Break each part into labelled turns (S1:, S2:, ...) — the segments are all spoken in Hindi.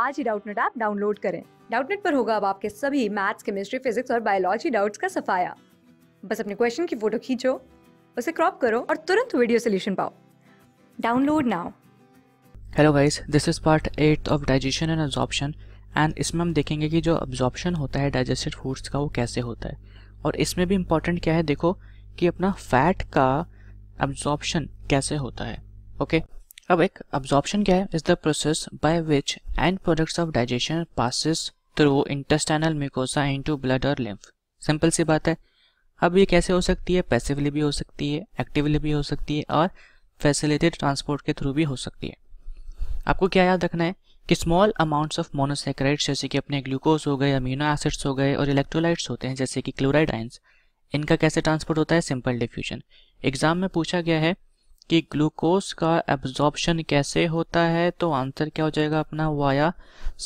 S1: आज ही डाउटनेट ऐप डाउनलोड करें डाउटनेट पर होगा अब आपके सभी मैथ्स केमिस्ट्री फिजिक्स और बायोलॉजी डाउट्स का सफाया बस अपने क्वेश्चन की फोटो खींचो उसे क्रॉप करो और तुरंत वीडियो सोल्यूशन पाओ download now hello guys this is part eight of digestion and absorption and इसमें हम देखेंगे कि जो एब्जॉर्प्शन होता है डाइजेस्टेड फूड्स का वो कैसे होता है और इसमें भी इम्पोर्टेंट क्या है देखो कि अपना फैट का एब्जॉर्प्शन कैसे होता है ओके okay? अब एक अब्जॉर्प्शन क्या है the process by which end products of digestion passes through intestinal mucosa into blood और लिम्फ सिंपल सी बात है अब ये कैसे हो सकती है पैसिवली भी हो सकती है एक्टिवली भी हो सकती है और फैसिलिटेड ट्रांसपोर्ट के थ्रू भी हो सकती है आपको क्या याद रखना है कि स्मॉल अमाउंट्स ऑफ मोनोसेक्राइड्स जैसे कि अपने ग्लूकोज हो गए अमीनो एसिड्स हो गए और इलेक्ट्रोलाइट्स होते हैं जैसे कि क्लोराइड आइंस इनका कैसे ट्रांसपोर्ट होता है सिंपल डिफ्यूजन एग्जाम में पूछा गया है कि ग्लूकोज का एब्जॉर्प्शन कैसे होता है तो आंसर क्या हो जाएगा अपना वाया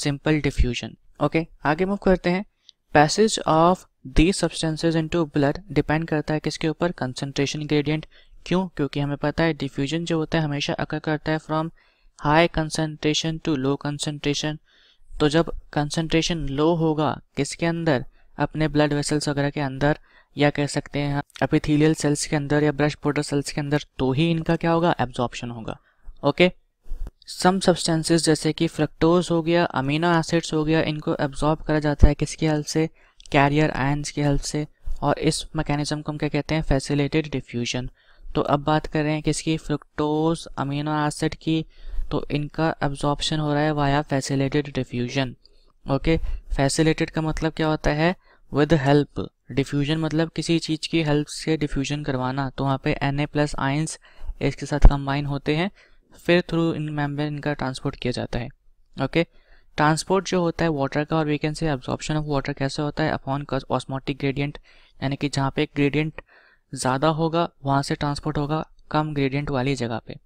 S1: सिंपल डिफ्यूजन ओके आगे मूव करते हैं passage of the substances into blood depend करता है किसके ऊपर कंसनट्रेशन ग्रेडियंट क्यों क्योंकि हमें पता है डिफ्यूजन जो होता है हमेशा अकर करता है from high concentration to low concentration तो जब कंसनट्रेशन लो होगा किसके अंदर अपने ब्लड वेसल्स वगैरह के अंदर या कह सकते हैं अपिथीलियल सेल्स के अंदर या ब्रश पोर्टर सेल्स के अंदर तो ही इनका क्या होगा एब्जॉर्प्शन होगा ओके सम सब्सटेंसेस जैसे कि फ्रक्टोज हो गया अमीनो एसिड्स हो गया इनको एब्जॉर्ब करा जाता है किसकी हेल्प से कैरियर आयंस की हेल्प से और इस मैकेनिज्म को हम क्या कहते हैं फैसिलेटेड डिफ्यूजन तो अब बात कर रहे हैं किसकी फ्रुक्टोज अमीनो एसिड की तो इनका एब्जॉर्प्शन हो रहा है via facilitated diffusion okay facilitated का मतलब क्या होता है विद हेल्प डिफ्यूजन मतलब किसी चीज़ की हेल्प से डिफ्यूजन करवाना तो वहाँ पे एन ए प्लस आइंस इसके साथ कंबाइन होते हैं फिर थ्रू इन मेम्बर इनका ट्रांसपोर्ट किया जाता है ओके ट्रांसपोर्ट जो होता है वाटर का और we can say absorption of water कैसे होता है अपॉन ऑस्मोटिक ग्रेडियंट यानी कि जहाँ पे ग्रेडियंट ज़्यादा होगा वहाँ से ट्रांसपोर्ट होगा कम ग्रेडियंट वाली जगह पे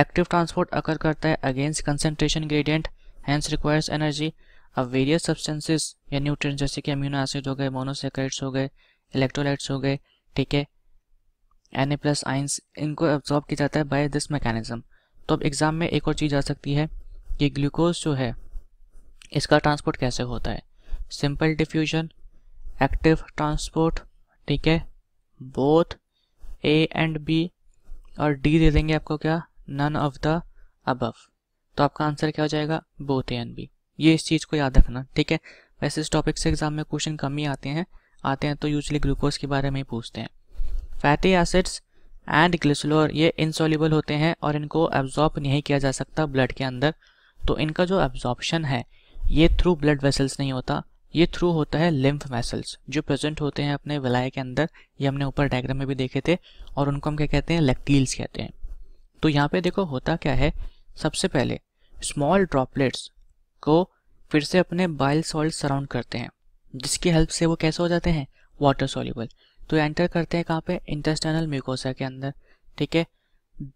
S1: एक्टिव ट्रांसपोर्ट अकर करता है against concentration gradient hence requires energy अब वेरियस सब्सटेंसेस या न्यूट्रिएंट्स जैसे कि अम्यूनो एसिड हो गए मोनोसेक्राइड्स हो गए इलेक्ट्रोलाइट्स हो गए ठीक है एन ए प्लस आइंस इनको एब्जॉर्ब किया जाता है बाय दिस मैकेनिज्म तो अब एग्ज़ाम में एक और चीज़ आ सकती है कि ग्लूकोज जो है इसका ट्रांसपोर्ट कैसे होता है सिंपल डिफ्यूजन एक्टिव ट्रांसपोर्ट ठीक है बोथ ए एंड बी और डी दे देंगे आपको क्या नन ऑफ द अबव तो आपका आंसर क्या हो जाएगा बोथ ए एंड बी ये इस चीज़ को याद रखना ठीक है वैसे इस टॉपिक से एग्जाम में क्वेश्चन कम ही आते हैं आते हैं तो यूजली ग्लूकोज के बारे में ही पूछते हैं फैटी एसिड्स एंड ग्लिसलोर ये इंसॉल्यूबल होते हैं और इनको एब्जॉर्ब नहीं किया जा सकता ब्लड के अंदर तो इनका जो एब्जॉर्बशन है ये थ्रू ब्लड वेसल्स नहीं होता ये थ्रू होता है लिम्फ वेसल्स जो प्रेजेंट होते हैं अपने विलाय के अंदर ये हमने ऊपर डायग्राम में भी देखे थे और उनको हम क्या कहते हैं लेक्टील्स कहते हैं तो यहाँ पे देखो होता क्या है सबसे पहले स्मॉल ड्रॉपलेट्स को फिर से अपने बाइल सॉल्ट सराउंड करते हैं जिसकी हेल्प से वो कैसे हो जाते हैं वाटर सोल्यूबल तो एंटर करते हैं कहाँ पे इंटेस्टाइनल म्यूकोसा के अंदर ठीक है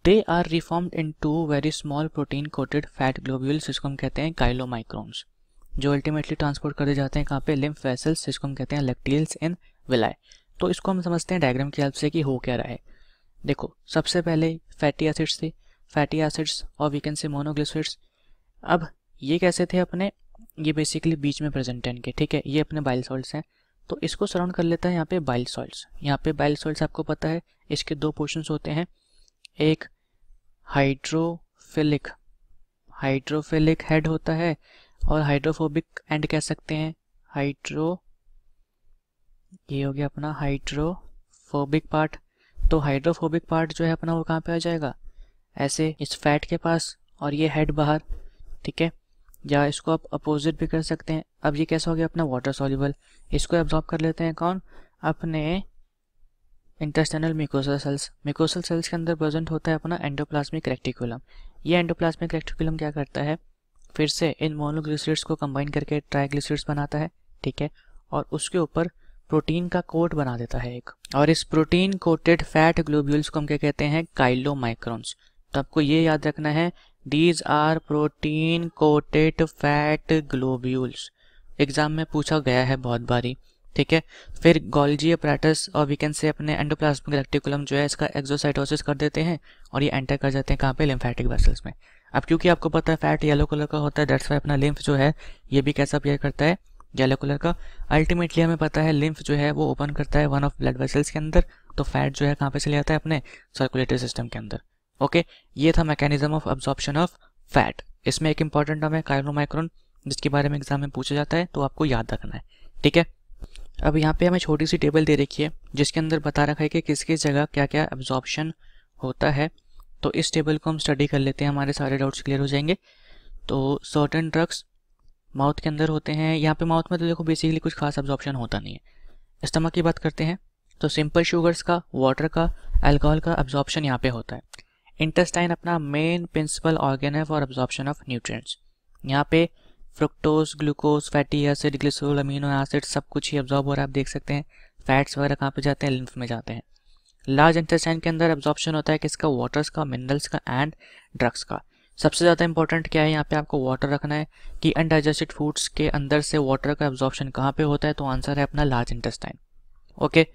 S1: they are reformed into very small protein coated fat globule जिसको हम कहते हैं काइलोमाइक्रोन्स जो अल्टीमेटली ट्रांसपोर्ट कर दिए जाते हैं कहाँ पे लिम्फ वेसल्स जिसको हम कहते हैं लेक्टील्स इन विलाय तो इसको हम समझते हैं डायग्राम की हेल्प से कि हो क्या रहा है देखो सबसे पहले फैटी एसिड्स थे फैटी एसिड्स और वी कैन से मोनोग्लिसराइड्स अब ये कैसे थे अपने ये बेसिकली बीच में प्रेजेंट है इनके ठीक है ये अपने बाइल सॉल्ट हैं तो इसको सराउंड कर लेता है यहाँ पे बाइल सॉल्ट यहाँ पे बाइल सॉल्ट आपको पता है इसके दो पोर्शन होते हैं एक हाइड्रोफिलिक हाइड्रोफिलिक हेड होता है और हाइड्रोफोबिक एंड कह सकते हैं हाइड्रो ये हो गया अपना हाइड्रोफोबिक पार्ट तो हाइड्रोफोबिक पार्ट जो है अपना वो कहाँ पे आ जाएगा ऐसे इस फैट के पास और ये हेड बाहर ठीक है या इसको आप अपोजिट भी कर सकते हैं अब ये कैसा हो गया अपना वाटर सॉल्यूबल इसको एब्जॉर्ब कर लेते हैं कौन अपने इंटरस्टनल मिकोसल सेल्स मिकोसल सेल्स के अंदर प्रेजेंट होता है अपना एंडोप्लाज्मिक रेक्टिकुलम ये एंडोप्लाज्मिक रेक्टिकुलम क्या करता है फिर से इन मोनोग्लिसरिड्स को कंबाइन करके ट्राइग्लिसरिड्स बनाता है ठीक है और उसके ऊपर प्रोटीन का कोट बना देता है एक और इस प्रोटीन कोटेड फैट ग्लोब्यूल्स को हम क्या कहते हैं काइलो तो आपको ये याद रखना है these are protein coated fat globules exam में पूछा गया है बहुत बारी ठीक है फिर गोल्जी अपराटस और वी कैन से अपने एंडोप्लाज्मिक रेक्टिकुलम जो है इसका एक्जोसाइटोसिस कर देते हैं और ये एंटर कर जाते हैं कहाँ पे लिम्फेटिक वेसल्स में अब क्योंकि आपको पता है फैट येलो कलर का होता है डेट्स वाई अपना लिम्फ जो है ये भी कैसा अपेयर करता है येलो कलर का अल्टीमेटली हमें पता है लिम्फ जो है वो ओपन करता है वन ऑफ ब्लड वेसल्स के अंदर तो फैट जो है कहाँ पे चले जाता है अपने सर्कुलेटरी सिस्टम के अंदर ओके ये था mechanism of absorption of fat इसमें एक इंपॉर्टेंट नाम है काइलोमाइक्रोन जिसके बारे में एग्जाम में पूछा जाता है तो आपको याद रखना है ठीक है अब यहाँ पे हमें छोटी सी टेबल दे रखी है जिसके अंदर बता रखा है कि किस किस जगह क्या क्या एब्जॉर्प्शन होता है तो इस टेबल को हम स्टडी कर लेते हैं हमारे सारे डाउट्स क्लियर हो जाएंगे तो सर्टन ड्रग्स माउथ के अंदर होते हैं यहाँ पे माउथ में तो देखो बेसिकली कुछ खास एब्जॉर्प्शन होता नहीं है स्टमक की बात करते हैं तो सिंपल शुगर्स का वाटर का एल्कोहल का एब्जॉर्प्शन यहाँ पे होता है इंटेस्टाइन अपना मेन प्रिंसिपल ऑर्गेन है फॉर एब्जॉर्प्शन ऑफ न्यूट्रिएंट्स यहाँ पे fructose glucose fatty acid glycerol amino acid सब कुछ ही एब्जॉर्ब हो रहा है आप देख सकते हैं फैट्स वगैरह कहाँ पे जाते हैं लिम्फ में जाते हैं लार्ज इंटेस्टाइन के अंदर एब्जॉर्प्शन होता है किसका वाटर्स का मिनरल्स का एंड ड्रग्स का सबसे ज़्यादा इंपॉर्टेंट क्या है यहाँ पे आपको वाटर रखना है कि अनडाइजेस्टेड फूड्स के अंदर से वाटर का एब्जॉर्प्शन कहाँ पे होता है तो आंसर है अपना लार्ज इंटेस्टाइन ओके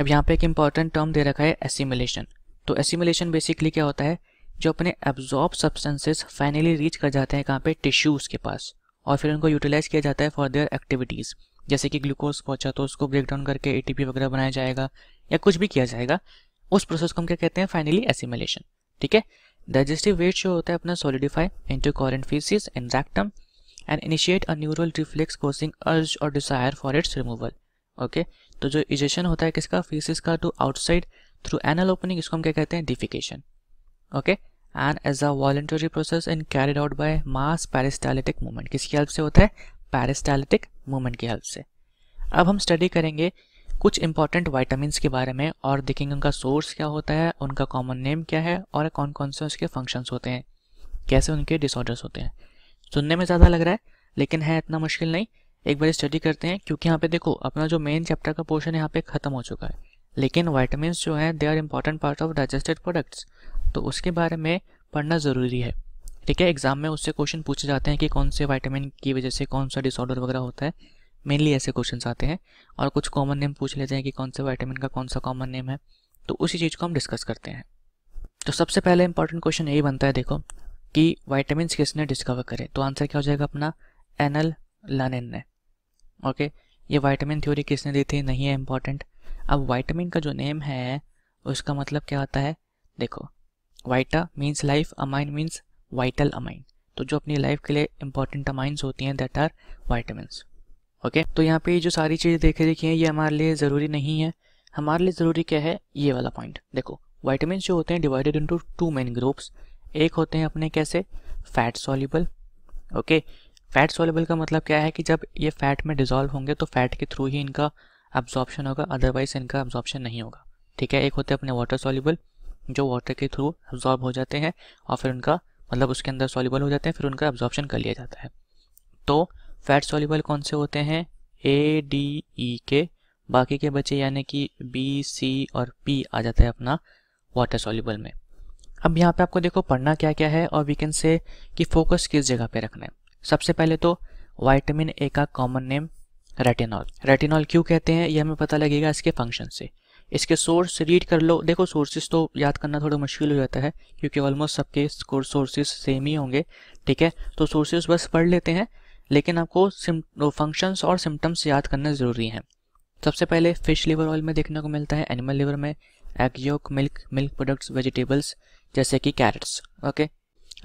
S1: अब यहाँ पे एक इंपॉर्टेंट टर्म दे रखा है एसिमुलेशन तो एसिमुलेशन बेसिकली क्या होता है जो अपने एब्जॉर्ब सब्सटेंसेस फाइनली रीच कर जाते हैं कहाँ पे टिश्यूज़ के पास और फिर उनको यूटिलाइज किया जाता है फॉर देयर एक्टिविटीज़ जैसे कि ग्लूकोज पहुंचा तो उसको ब्रेक डाउन करके ए वगैरह बनाया जाएगा या कुछ भी किया जाएगा उस प्रोसेस को हम क्या कहते हैं फाइनली एसिमुलेशन ठीक है डाइजेस्टिव वेट जो होता है अपना solidify into coherent faeces in rectum and initiate a neural reflex causing urge और desire for its removal okay तो जो इजेशन होता है किसका फीसिस का to outside through anal opening इसको हम क्या कहते हैं defecation okay and as a voluntary process in carried out by mass peristaltic movement किसकी हेल्प से होता है पैरिस्टालिटिक मूवमेंट की हेल्प से अब हम स्टडी करेंगे कुछ इंपॉर्टेंट वाइटामिन के बारे में और देखेंगे उनका सोर्स क्या होता है उनका कॉमन नेम क्या है और कौन कौन से उसके फंक्शंस होते हैं कैसे उनके डिसऑर्डर्स होते हैं सुनने में ज़्यादा लग रहा है लेकिन है इतना मुश्किल नहीं एक बार स्टडी करते हैं क्योंकि यहाँ पे देखो अपना जो मेन चैप्टर का पोर्शन यहाँ पे ख़त्म हो चुका है लेकिन वाइटामिन जो हैं they are important part of digested products तो उसके बारे में पढ़ना ज़रूरी है ठीक है एग्ज़ाम में उससे क्वेश्चन पूछे जाते हैं कि कौन से वाइटामिन की वजह से कौन सा डिसऑर्डर वगैरह होता है मेनली ऐसे क्वेश्चन आते हैं और कुछ कॉमन नेम पूछ लेते हैं कि कौन से वाइटामिन का कौन सा कॉमन नेम है तो उसी चीज़ को हम डिस्कस करते हैं तो सबसे पहले इंपॉर्टेंट क्वेश्चन यही बनता है देखो कि वाइटामिन किसने डिस्कवर करे तो आंसर क्या हो जाएगा अपना एनल लानिन ने ओके ये वाइटामिन थ्योरी किसने दी थी नहीं है इंपॉर्टेंट अब वाइटामिन का जो नेम है उसका मतलब क्या होता है देखो vita means life amine means vital amine तो जो अपनी लाइफ के लिए इंपॉर्टेंट अमाइंस होती हैं दैट आर वाइटामस ओके तो यहाँ पे जो सारी चीज़ें देखे देखी हैं ये हमारे लिए ज़रूरी नहीं है हमारे लिए ज़रूरी क्या है ये वाला पॉइंट देखो वाइटामस जो होते हैं divided into two main groups एक होते हैं अपने कैसे fat soluble okay fat soluble का मतलब क्या है कि जब ये फैट में डिजॉल्व होंगे तो फैट के थ्रू ही इनका एब्जॉर्प्शन होगा अदरवाइज इनका एब्जॉर्प्शन नहीं होगा ठीक है एक होते हैं अपने वाटर सॉल्यूबल जो वाटर के थ्रू एब्जॉर्ब हो जाते हैं और फिर उनका मतलब उसके अंदर सॉल्यूबल हो जाते हैं फिर उनका एब्जॉर्प्शन कर लिया जाता है तो फैट सॉल्यूबल कौन से होते हैं ए डी ई के बाकी के बचे यानी कि बी सी और पी आ जाता है अपना वाटर सॉल्यूबल में अब यहाँ पे आपको देखो पढ़ना क्या क्या है और वी कैन से कि फोकस किस जगह पे रखना है सबसे पहले तो वाइटामिन ए का कॉमन नेम रेटिनॉल रेटिनॉल क्यों कहते हैं ये हमें पता लगेगा इसके फंक्शन से इसके सोर्स रीड कर लो देखो सोर्सेज तो याद करना थोड़ा मुश्किल हो जाता है क्योंकि ऑलमोस्ट सबके सोर्सेज सेम ही होंगे ठीक है तो सोर्सेज बस पढ़ लेते हैं लेकिन आपको फंक्शंस और सिम्टम्स याद करना ज़रूरी हैं सबसे पहले फिश लिवर ऑयल में देखने को मिलता है एनिमल लिवर में egg yolk milk milk products vegetables जैसे कि कैरेट्स ओके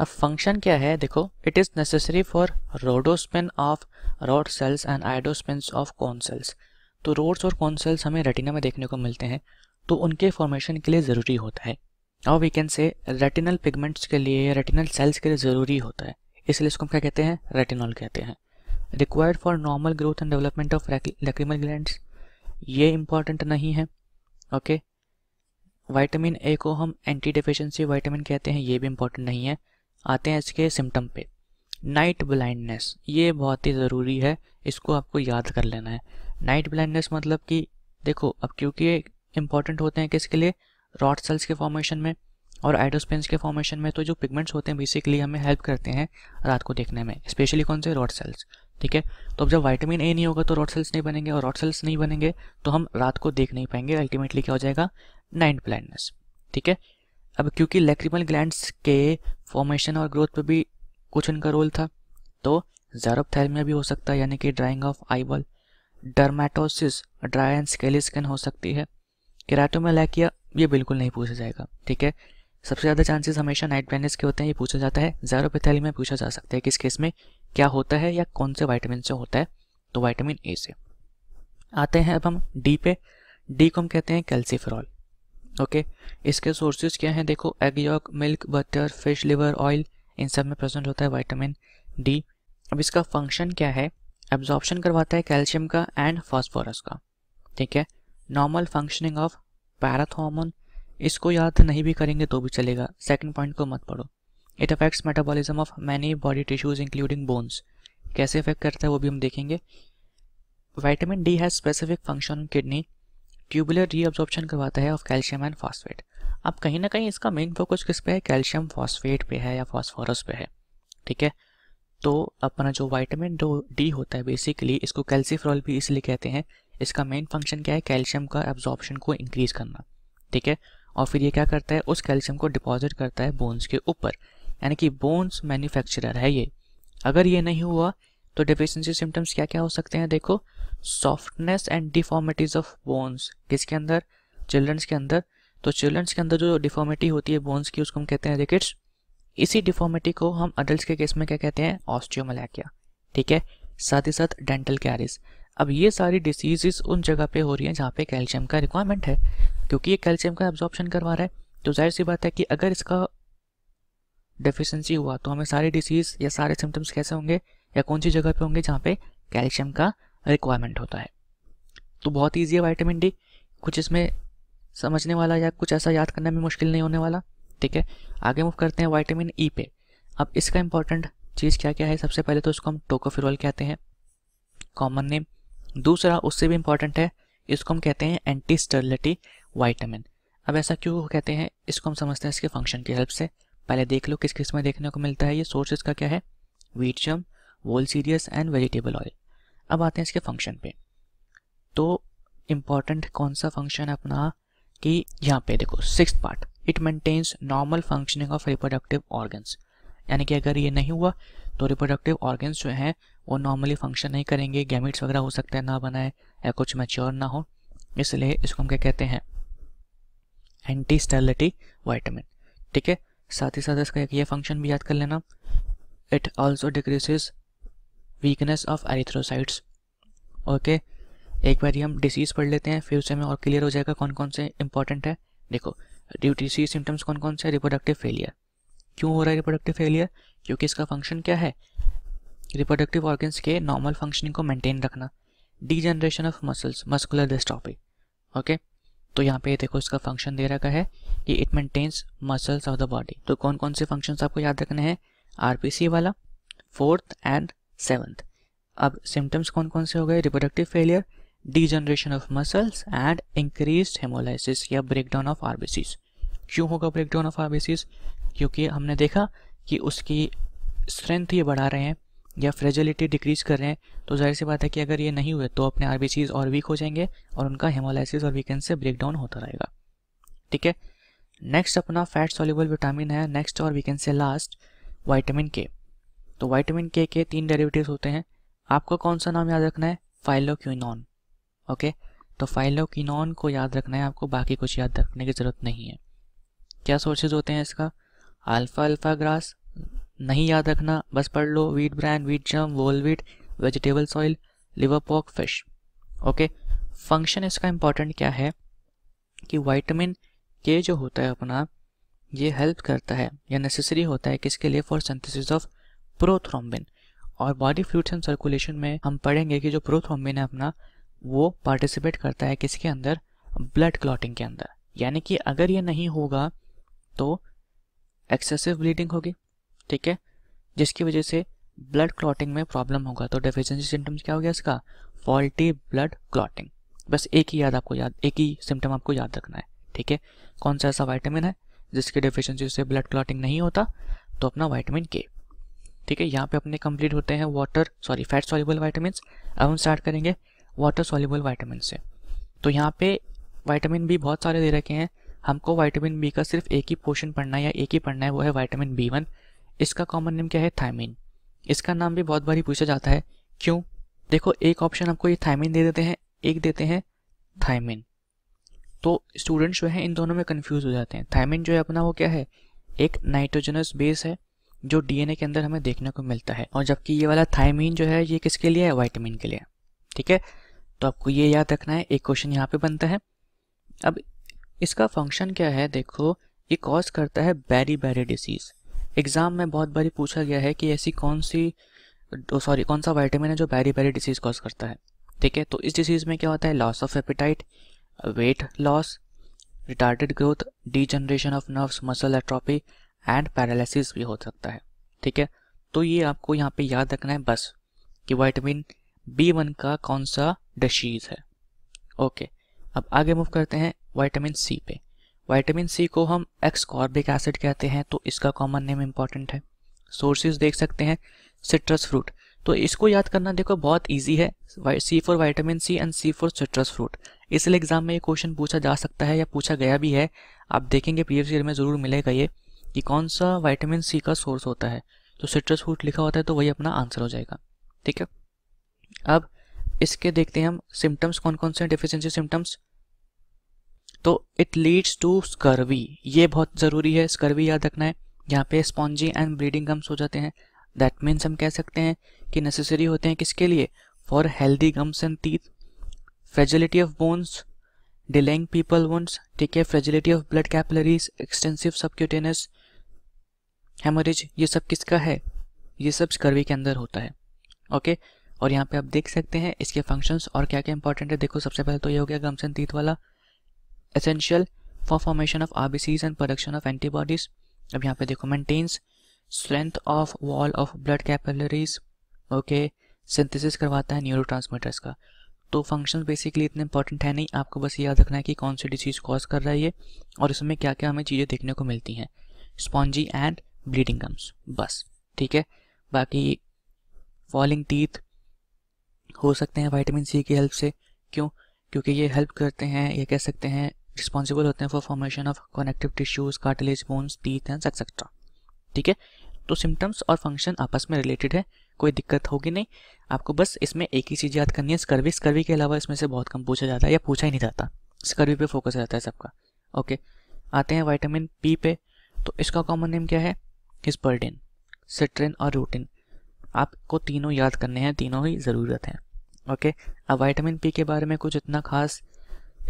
S1: अब फंक्शन क्या है देखो it is necessary for rhodopsin of rod cells and iodopsin of cone cells तो रोड्स और कॉन सेल्स हमें रेटिना में देखने को मिलते हैं तो उनके फॉर्मेशन के लिए ज़रूरी होता है और we can say retinal pigments के लिए रेटिनल सेल्स के लिए ज़रूरी होता है इसलिए इसको हम क्या कहते हैं रेटिनॉल कहते हैं required for normal growth and development of lacrimal gland ये इंपॉर्टेंट नहीं है ओके वाइटामिन ए को हम एंटी डिफिशेंसी वाइटामिन कहते हैं ये भी इंपॉर्टेंट नहीं है आते हैं इसके सिम्टम पे नाइट ब्लाइंडनेस ये बहुत ही ज़रूरी है इसको आपको याद कर लेना है नाइट ब्लाइंडनेस मतलब कि देखो अब क्योंकि ये इंपॉर्टेंट होते हैं किसके लिए रॉड सेल्स के फॉर्मेशन में और आइडोस्पेंस के फॉर्मेशन में तो जो पिगमेंट्स होते हैं बेसिकली हमें हेल्प करते हैं रात को देखने में स्पेशली कौन से रॉड सेल्स ठीक है तो अब जब वाइटामिन ए नहीं होगा तो रॉड सेल्स नहीं बनेंगे और रॉड सेल्स नहीं बनेंगे तो हम रात को देख नहीं पाएंगे अल्टीमेटली क्या हो जाएगा नाइट ब्लाइंडनेस ठीक है अब क्योंकि लेक्रिमल ग्लैंड के फॉर्मेशन और ग्रोथ पे भी कुछ इनका रोल था तो जेरोपथैलमिया भी हो सकता है यानी कि drying of eyeball dermatosis dry and scaly skin हो सकती है किया ये बिल्कुल नहीं पूछा जाएगा ठीक है सबसे ज़्यादा चांसेस हमेशा नाइट ब्लाइंडनेस के होते हैं ये पूछा जाता है जैरोपथैली में पूछा जा सकता है कि इस केस में क्या होता है या कौन से वाइटामिन से होता है तो वाइटामिन ए से आते हैं अब हम डी पे डी को हम कहते हैं कैल्सीफेरॉल ओके इसके सोर्सेज क्या हैं देखो egg yolk milk butter fish liver oil इन सब में प्रेजेंट होता है विटामिन डी अब इसका फंक्शन क्या है एब्जॉर्प्शन करवाता है कैल्शियम का एंड फॉस्फोरस का ठीक है नॉर्मल फंक्शनिंग ऑफ पैराथॉर्मोन इसको याद नहीं भी करेंगे तो भी चलेगा सेकेंड पॉइंट को मत पढ़ो it affects metabolism of many body tissues including bones कैसे इफेक्ट करता है वो भी हम देखेंगे vitamin D has specific function kidney tubular reabsorption करवाता है ऑफ कैल्शियम एंड फॉस्फेट अब कहीं ना कहीं इसका मेन फोकस किस पे है कैल्शियम फॉस्फेट पे है या फॉस्फोरस पे है ठीक है तो अपना जो वाइटामिन डो डी होता है बेसिकली इसको कैल्सीफ्रॉल भी इसलिए कहते हैं इसका मेन फंक्शन क्या है कैल्शियम का एब्जॉर्प्शन को इंक्रीज करना ठीक है और फिर ये क्या करता है उस कैल्शियम को डिपॉजिट करता है बोन्स के ऊपर यानी कि बोन्स मैन्युफैक्चरर है ये अगर ये नहीं हुआ तो डिफिशेंसी सिम्टम्स क्या क्या हो सकते हैं देखो softness and deformities of bones किसके अंदर चिल्ड्रंस के अंदर तो चिल्ड्रंस के अंदर जो डिफॉर्मिटी होती है बोन्स की उसको हम कहते हैं रिकेट्स इसी डिफॉर्मिटी को हम अडल्ट के केस में क्या कहते हैं ऑस्ट्रियोमलैकिया ठीक है साथ ही साथ डेंटल कैरिस अब ये सारी डिसीजेस उन जगह पे हो रही हैं जहाँ पे कैल्शियम का रिक्वायरमेंट है क्योंकि ये कैल्शियम का एब्जॉर्प्शन करवा रहा है तो जाहिर सी बात है कि अगर इसका डेफिशिएंसी हुआ तो हमें सारी डिसीज़ या सारे सिम्टम्स कैसे होंगे या कौन सी जगह पे होंगे जहाँ पे कैल्शियम का रिक्वायरमेंट होता है तो बहुत ईजी है वाइटामिन डी कुछ इसमें समझने वाला या कुछ ऐसा याद करना भी मुश्किल नहीं होने वाला ठीक है आगे मूव करते हैं वाइटामिन ई e पे अब इसका इंपॉर्टेंट चीज़ क्या क्या है सबसे पहले तो इसको हम टोकोफिरोल कहते हैं कॉमन नेम दूसरा उससे भी इम्पॉर्टेंट है इसको हम कहते हैं एंटी स्टर्लिटी वाइटामिन अब ऐसा क्यों कहते हैं इसको हम समझते हैं इसके फंक्शन की हेल्प से पहले देख लो किस किस में देखने को मिलता है ये सोर्स इसका क्या है wheat germ whole cereals and vegetable oil अब आते हैं इसके फंक्शन पे तो इम्पॉर्टेंट कौन सा फंक्शन है अपना कि यहाँ पे देखो six part it maintains normal functioning of reproductive organs यानी कि अगर ये नहीं हुआ तो रिप्रोडक्टिव ऑर्गन्स जो हैं वो नॉर्मली फंक्शन नहीं करेंगे गैमिट्स वगैरह हो सकते हैं ना बनाए या कुछ मेच्योर ना हो इसलिए इसको हम क्या कहते हैं एंटी स्टेलिटी वाइटामिन ठीक है साथ ही साथ इसका एक ये फंक्शन भी याद कर लेना it also decreases weakness of erythrocytes okay एक बार हम डिसीज़ पढ़ लेते हैं फिर उसमें हमें और क्लियर हो जाएगा कौन कौन से इंपॉर्टेंट है देखो डिसीज सिम्टम्स कौन कौन से रिप्रोडक्टिव फेलियर क्यों हो रहा है रिप्रोडक्टिव फेलियर क्योंकि इसका फंक्शन क्या है रिप्रोडक्टिव ऑर्गन्स के नॉर्मल फंक्शनिंग को मेंटेन रखना degeneration of muscles muscular dystrophy okay तो यहाँ पे देखो इसका फंक्शन दे रखा है कि it maintains muscles of the body तो कौन कौन से फंक्शंस आपको याद रखने हैं आरपीसी वाला फोर्थ एंड सेवन्थ अब सिम्टम्स कौन कौन से हो गए reproductive failure degeneration of muscles and increase haemolysis या ब्रेकडाउन ऑफ आरबीसीज क्यों होगा ब्रेकडाउन ऑफ आरबीसीज क्योंकि हमने देखा कि उसकी स्ट्रेंथ ये बढ़ा रहे हैं या फ्रेजिलिटी डिक्रीज कर रहे हैं तो जाहिर सी बात है कि अगर ये नहीं हुए तो अपने आर और वीक हो जाएंगे और उनका हेमोलाइसिस और वीकेंड से ब्रेकडाउन होता रहेगा ठीक है नेक्स्ट अपना फैट सॉल्यूबल विटामिन है नेक्स्ट और वीकेंड से लास्ट वाइटामिन के तो वाइटामिन के के तीन डेरिवेटिव्स होते हैं आपको कौन सा नाम याद रखना है फाइलोक्यूनॉन ओके तो फाइलोक्यूनॉन को याद रखना है आपको बाकी कुछ याद रखने की ज़रूरत नहीं है क्या सोर्सेज होते हैं इसका अल्फ़ा अल्फ़ा ग्रास नहीं याद रखना बस पढ़ लो wheat bran wheat germ whole wheat vegetable oil pork fish okay function इसका इम्पॉर्टेंट क्या है कि वाइटामिन के जो होता है अपना ये हेल्प करता है या नेसेसरी होता है किसके लिए फॉर सिंथेसिस ऑफ प्रोथ्रोम्बिन और बॉडी फ्लूड्स एंड सर्कुलेशन में हम पढ़ेंगे कि जो प्रोथ्रोम्बिन है अपना वो पार्टिसिपेट करता है किसके अंदर ब्लड क्लॉटिंग के अंदर यानी कि अगर ये नहीं होगा तो एक्सेसिव ब्लीडिंग होगी ठीक है जिसकी वजह से ब्लड क्लॉटिंग में प्रॉब्लम होगा तो डेफिशेंसी सिम्टम्स क्या हो गया इसका फॉल्टी ब्लड क्लॉटिंग बस एक ही याद आपको याद एक ही सिम्टम आपको याद रखना है ठीक है कौन सा ऐसा वाइटामिन है जिसकी डेफिशेंसी से ब्लड क्लॉटिंग नहीं होता तो अपना वाइटामिन के ठीक है यहाँ पे अपने कंप्लीट होते हैं water sorry fat soluble vitamin अब हम स्टार्ट करेंगे वाटर सॉल्यूबल वाइटामिन से तो यहाँ पे वाइटामिन बी बहुत सारे दे रखे हैं हमको वाइटामिन बी का सिर्फ एक ही पोर्शन पढ़ना है या एक ही पढ़ना है वो है वाइटामिन बी वन इसका कॉमन नेम क्या है थायमिन इसका नाम भी बहुत बारी पूछा जाता है क्यों देखो एक ऑप्शन आपको ये थायमिन दे देते हैं एक देते हैं थायमिन तो स्टूडेंट्स जो हैं इन दोनों में कन्फ्यूज़ हो जाते हैं थायमिन जो है अपना वो क्या है एक नाइट्रोजनस बेस है जो डीएनए के अंदर हमें देखने को मिलता है और जबकि ये वाला थायमीन जो है ये किसके लिए है वाइटामिन के लिए ठीक है तो आपको ये याद रखना है एक क्वेश्चन यहाँ पे बनता है अब इसका फंक्शन क्या है देखो ये कॉज करता है बैरी बैरी डिसीज़ एग्ज़ाम में बहुत बारी पूछा गया है कि ऐसी कौन सी सॉरी कौन सा वाइटामिन है जो बैरी बैरी डिसीज़ कॉज करता है ठीक है तो इस डिसीज़ में क्या होता है loss of appetite weight loss retarded growth degeneration of nerves muscle atrophy and paralysis भी हो सकता है ठीक है तो ये आपको यहाँ पे याद रखना है बस कि वाइटामिन बी वन का कौन सा डशीज है ओके अब आगे मूव करते हैं वाइटामिन सी पे वाइटामिन सी को हम एक्सकॉर्बिक एसिड कहते हैं तो इसका कॉमन नेम इम्पॉर्टेंट है सोर्सेज देख सकते हैं सिट्रस फ्रूट तो इसको याद करना देखो बहुत ईजी है C for vitamin C and C for citrus fruit इसलिए एग्जाम में ये क्वेश्चन पूछा जा सकता है या पूछा गया भी है आप देखेंगे प्रीवियस ईयर में ज़रूर मिलेगा ये कि कौन सा वाइटामिन सी का सोर्स होता है तो सिट्रस फ्रूट लिखा होता है तो वही अपना आंसर हो जाएगा ठीक है अब इसके देखते हैं हम सिम्टम्स कौन कौन से डिफिशेंसी सिम्टम्स तो इट लीड्स टू स्कर्वी ये बहुत ज़रूरी है स्कर्वी याद रखना है यहाँ पे स्पॉन्जी एंड ब्लीडिंग गम्स हो जाते हैं दैट मीन्स हम कह सकते हैं कि नेसेसरी होते हैं किसके लिए for healthy gums and teeth fragility of bones डिलेंग पीपल वंस ठीक है fragility of blood capillaries extensive subcutaneous haemorrhage ये सब किसका है ये सब स्कर्वी के अंदर होता है ओके और यहाँ पे आप देख सकते हैं इसके फंक्शंस और क्या क्या इंपॉर्टेंट है देखो सबसे पहले तो ये हो गया गमसन तीत वाला essential for formation of RBCs and production of antibodies अब यहाँ पे देखो maintains strength of wall of blood capillaries okay synthesis करवाता है न्यूरो का तो फंक्शन बेसिकली इतने इंपॉर्टेंट है नहीं आपको बस याद रखना है कि कौन सी डिसीज़ कॉज कर रहा है ये और इसमें क्या क्या हमें चीज़ें देखने को मिलती हैं स्पॉन्जी एंड ब्लीडिंग कम्स बस ठीक है बाकी फॉलिंग टीथ हो सकते हैं वाइटामिन सी की हेल्प से क्यों क्योंकि ये हेल्प करते हैं ये कह सकते हैं रिस्पॉन्सिबल होते हैं for formation of connective tissues cartilage bones teeth and etcetera ठीक है तो सिम्टम्स और फंक्शन आपस में रिलेटेड है कोई दिक्कत होगी नहीं आपको बस इसमें एक ही चीज़ याद करनी है स्कर्वी स्कर्वी के अलावा इसमें से बहुत कम पूछा जाता है या पूछा ही नहीं जाता स्कर्वी पे फोकस रहता है सबका ओके आते हैं वाइटामिन पी पे तो इसका कॉमन नेम क्या है पर पर्टिन सिट्रिन और रूटिन आपको तीनों याद करने हैं तीनों ही ज़रूरत हैं ओके अब वाइटामिन पी के बारे में कुछ इतना खास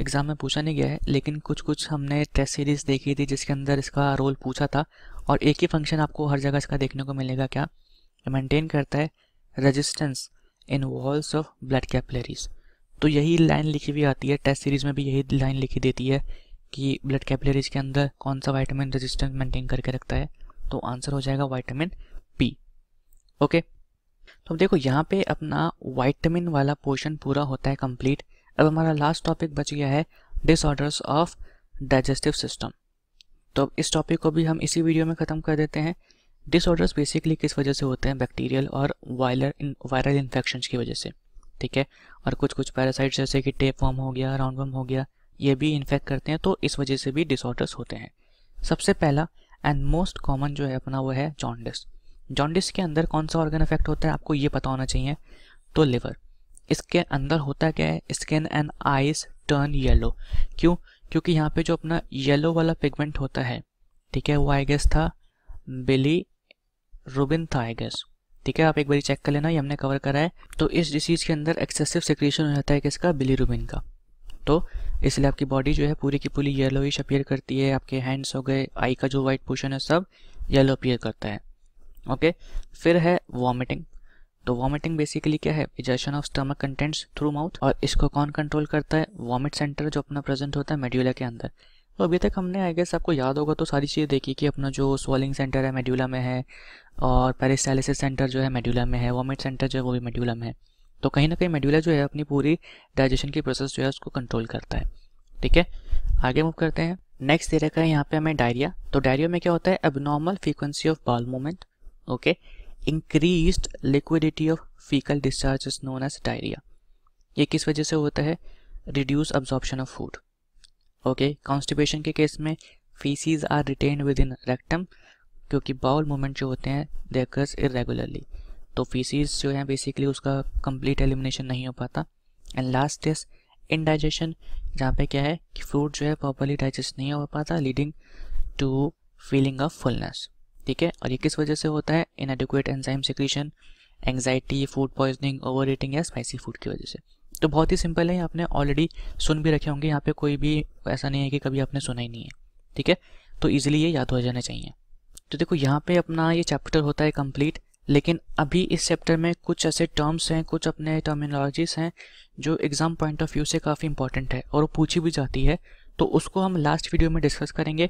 S1: एग्ज़ाम में पूछा नहीं गया है लेकिन कुछ कुछ हमने टेस्ट सीरीज़ देखी थी जिसके अंदर इसका रोल पूछा था और एक ही फंक्शन आपको हर जगह इसका देखने को मिलेगा क्या मेंटेन करता है resistance in walls of blood capillaries तो यही लाइन लिखी हुई आती है टेस्ट सीरीज़ में भी यही लाइन लिखी देती है कि ब्लड कैपिलरीज के अंदर कौन सा वाइटामिन रजिस्टेंस मेंटेन करके रखता है तो आंसर हो जाएगा वाइटामिन पी ओके तो अब देखो यहाँ पे अपना वाइटामिन वाला पोर्शन पूरा होता है कंप्लीट अब हमारा लास्ट टॉपिक बच गया है डिसऑर्डर्स ऑफ डाइजेस्टिव सिस्टम तो अब इस टॉपिक को भी हम इसी वीडियो में ख़त्म कर देते हैं डिसऑर्डर्स बेसिकली किस वजह से होते हैं बैक्टीरियल और वायलर वायरल इन्फेक्शन की वजह से ठीक है और कुछ कुछ पैरासाइट जैसे कि टेप वॉर्म हो गया राउंड वॉम हो गया ये भी इन्फेक्ट करते हैं तो इस वजह से भी डिसऑर्डर्स होते हैं सबसे पहला एंड मोस्ट कॉमन जो है अपना वो है जॉन्डिस जॉन्डिस के अंदर कौन सा ऑर्गन इफेक्ट होता है आपको ये पता होना चाहिए तो लिवर इसके अंदर होता क्या है skin and eyes turn yellow क्यों क्योंकि यहाँ पे जो अपना येलो वाला पिगमेंट होता है ठीक है वो आई गेस था बिली रुबिन था आई गेस ठीक है आप एक बार चेक कर लेना ये हमने कवर करा है तो इस डिसीज के अंदर एक्सेसिव सिक्रेशन हो जाता है किसका बिली रुबिन का तो इसलिए आपकी बॉडी जो है पूरी की पूरी येलोइश अपीयर करती है आपके हैंड्स हो गए आई का जो वाइट पोर्शन है सब येलो अपीयर करता है ओके फिर है वॉमिटिंग तो वॉमिटिंग बेसिकली क्या है ejection of stomach contents through mouth और इसको कौन कंट्रोल करता है वॉमिट सेंटर जो अपना प्रेजेंट होता है मेड्यूला के अंदर तो अभी तक हमने आई गेस आपको याद होगा तो सारी चीज़ें देखी कि अपना जो स्वॉलिंग सेंटर है मेड्यूला में है और पेरिस्टाइलिसिस सेंटर जो है मेड्यूला में है वॉमिट सेंटर जो है वो भी मेड्यूला में है तो कहीं ना कहीं मेड्यूला जो है अपनी पूरी डाइजेशन की प्रोसेस जो है उसको कंट्रोल करता है ठीक है आगे मूव करते हैं नेक्स्ट दे रखा है यहाँ पे हमें डायरिया तो डायरिया में क्या होता है abnormal frequency of bowel movement okay increase liquidity of fecal discharge known as diarrhoea ये किस वजह से होता है reduce absorption of food okay constipation के केस में feces are retain within rectum क्योंकि बाउल मूवमेंट जो होते हैं देकर्स इरेगुलरली तो फीसिस जो है बेसिकली उसका कंप्लीट एलिमिनेशन नहीं हो पाता एंड लास्ट इज इनडाइजेशन जहाँ पे क्या है कि फूड जो है प्रॉपरली डाइजेस्ट नहीं हो पाता leading to feeling of fullness ठीक है और ये किस वजह से होता है inadequate enzyme secretion anxiety food poisoning over eating या स्पाइसी फूड की वजह से तो बहुत ही सिंपल है आपने ऑलरेडी सुन भी रखे होंगे यहाँ पे कोई भी ऐसा नहीं है कि कभी आपने सुना ही नहीं है ठीक है तो ईजिली ये याद हो जाना चाहिए तो देखो यहाँ पे अपना ये चैप्टर होता है कंप्लीट लेकिन अभी इस चैप्टर में कुछ ऐसे टर्म्स हैं कुछ अपने टर्मिनोलॉजीज़ हैं जो एग्ज़ाम पॉइंट ऑफ व्यू से काफ़ी इंपॉर्टेंट है और वो पूछी भी जाती है तो उसको हम लास्ट वीडियो में डिस्कस करेंगे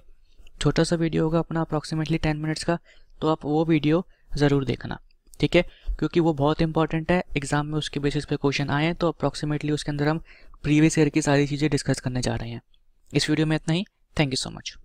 S1: छोटा सा वीडियो होगा अपना अप्रॉक्सीमेटली टेन मिनट्स का तो आप वो वीडियो ज़रूर देखना ठीक है क्योंकि वो बहुत इंपॉर्टेंट है एग्ज़ाम में उसके बेसिस पे क्वेश्चन आए हैं तो अप्रॉक्सीमेटली उसके अंदर हम प्रीवियस ईयर की सारी चीज़ें डिस्कस करने जा रहे हैं इस वीडियो में इतना ही थैंक यू सो मच